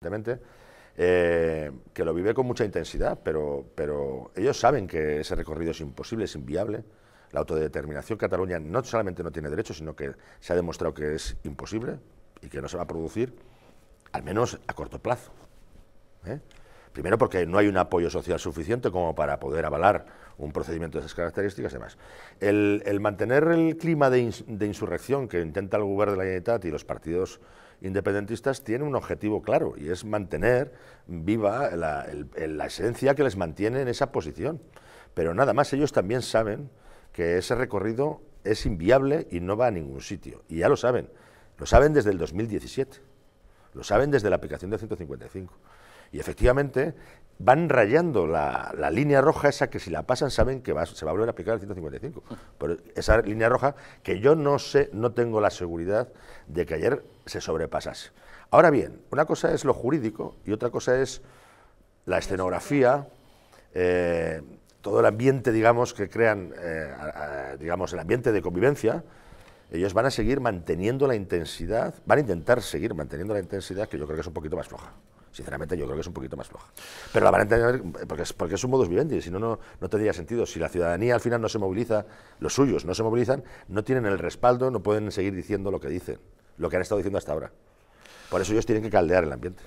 evidentemente, eh, que lo vive con mucha intensidad, pero, pero ellos saben que ese recorrido es imposible, es inviable. La autodeterminación Cataluña no solamente no tiene derecho, sino que se ha demostrado que es imposible y que no se va a producir, al menos a corto plazo. ¿eh? Primero porque no hay un apoyo social suficiente como para poder avalar un procedimiento de esas características y demás. El, mantener el clima de, insurrección que intenta el gobierno de la Generalitat y los partidos independentistas tiene un objetivo claro y es mantener viva la esencia que les mantiene en esa posición. Pero nada más, ellos también saben que ese recorrido es inviable y no va a ningún sitio. Y ya lo saben, lo saben desde el 2017. Lo saben desde la aplicación del 155. Y efectivamente van rayando la, la, línea roja esa que si la pasan saben que se va a volver a aplicar el 155. Pero esa línea roja que yo no sé, no tengo la seguridad de que ayer se sobrepasase. Ahora bien, una cosa es lo jurídico y otra cosa es la escenografía, eh, todo el ambiente, digamos, que crean, eh, digamos, el ambiente de convivencia ellos van a seguir manteniendo la intensidad, van a intentar seguir manteniendo la intensidad que yo creo que es un poquito más floja. Sinceramente, yo creo que es un poquito más floja. Pero la van a entender porque es, porque es un modus vivendi, si no, no, no tendría sentido. Si la ciudadanía al final no se moviliza, los suyos no se movilizan, no tienen el respaldo, no pueden seguir diciendo lo que dicen, lo que han estado diciendo hasta ahora. Por eso ellos tienen que caldear el ambiente.